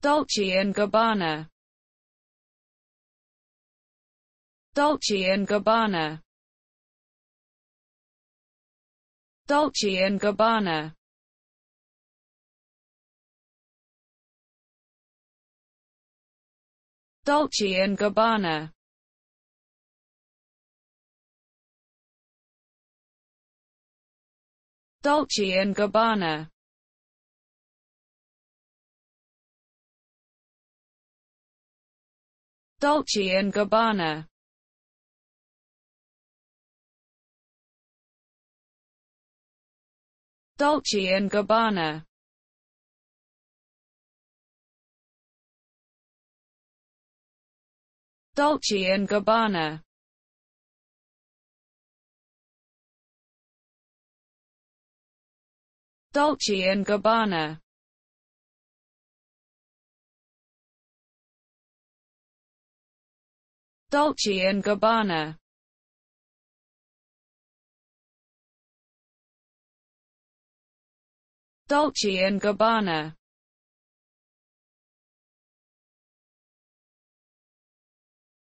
Dolce & Gabbana Dolce & Gabbana Dolce & Gabbana Dolce & Gabbana Dolce & Gabbana Dolce & Gabbana Dolce & Gabbana Dolce & Gabbana Dolce & Gabbana Dolce and Gabbana Dolce and Gabbana